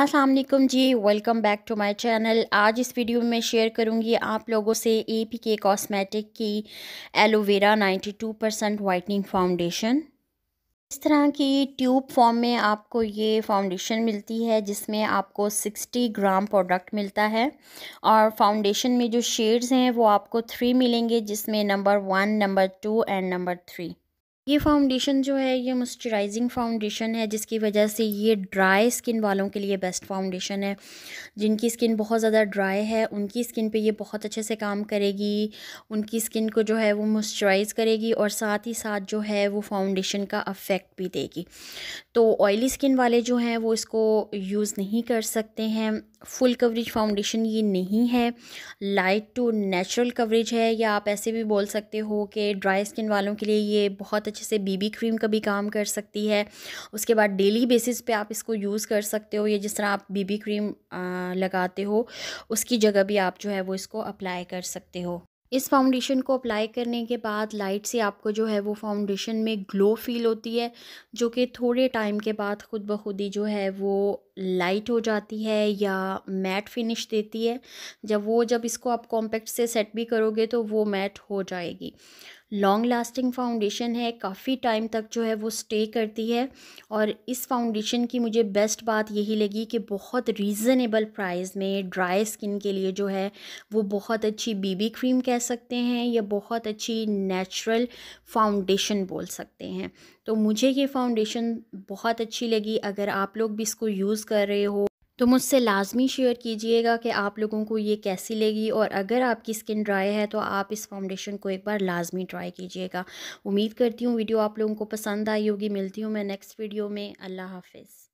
असलम जी welcome back to my channel आज इस वीडियो में शेयर करूंगी आप लोगों से ए पी के कॉस्मेटिक की एलोवेरा 92 परसेंट वाइटनिंग फाउंडेशन इस तरह की ट्यूब फॉर्म में आपको ये फाउंडेशन मिलती है जिसमें आपको 60 ग्राम प्रोडक्ट मिलता है और फाउंडेशन में जो शेड्स हैं वो आपको थ्री मिलेंगे जिसमें number one number two and number three ये फाउंडेशन जो है ये मॉइस्चराइजिंग फाउंडेशन है जिसकी वजह से ये ड्राई स्किन वालों के लिए बेस्ट फाउंडेशन है जिनकी स्किन बहुत ज़्यादा ड्राई है उनकी स्किन पे ये बहुत अच्छे से काम करेगी उनकी स्किन को जो है वो मॉइस्चराइज़ करेगी और साथ ही साथ जो है वो फाउंडेशन का अफेक्ट भी देगी तो ऑयली स्किन वाले जो हैं वो इसको यूज़ नहीं कर सकते हैं फुल कवरेज फाउंडेशन ये नहीं है लाइट टू नेचुरल कवरेज है या आप ऐसे भी बोल सकते हो कि ड्राई स्किन वालों के लिए ये बहुत अच्छे से बीबी क्रीम का भी काम कर सकती है उसके बाद डेली बेसिस पे आप इसको यूज़ कर सकते हो या जिस तरह आप बीबी क्रीम लगाते हो उसकी जगह भी आप जो है वो इसको अप्लाई कर सकते हो इस फाउंडेशन को अप्लाई करने के बाद लाइट से आपको जो है वो फाउंडेशन में ग्लो फील होती है जो कि थोड़े टाइम के बाद ख़ुद ब खुद ही जो है वो लाइट हो जाती है या मैट फिनिश देती है जब वो जब इसको आप कॉम्पैक्ट से सेट भी करोगे तो वो मैट हो जाएगी लॉन्ग लास्टिंग फाउंडेशन है काफ़ी टाइम तक जो है वो स्टे करती है और इस फाउंडेशन की मुझे बेस्ट बात यही लगी कि बहुत रीज़नेबल प्राइस में ड्राई स्किन के लिए जो है वो बहुत अच्छी बीबी क्रीम कह सकते हैं या बहुत अच्छी नेचुरल फाउंडेशन बोल सकते हैं तो मुझे ये फाउंडेशन बहुत अच्छी लगी अगर आप लोग भी इसको यूज़ यूज़ कर रहे हो तो मुझसे लाजमी शेयर कीजिएगा कि आप लोगों को ये कैसी लगी और अगर आपकी स्किन ड्राई है तो आप इस फाउंडेशन को एक बार लाजमी ट्राई कीजिएगा उम्मीद करती हूँ वीडियो आप लोगों को पसंद आई होगी मिलती हूँ मैं नेक्स्ट वीडियो में अल्लाह हाफिज़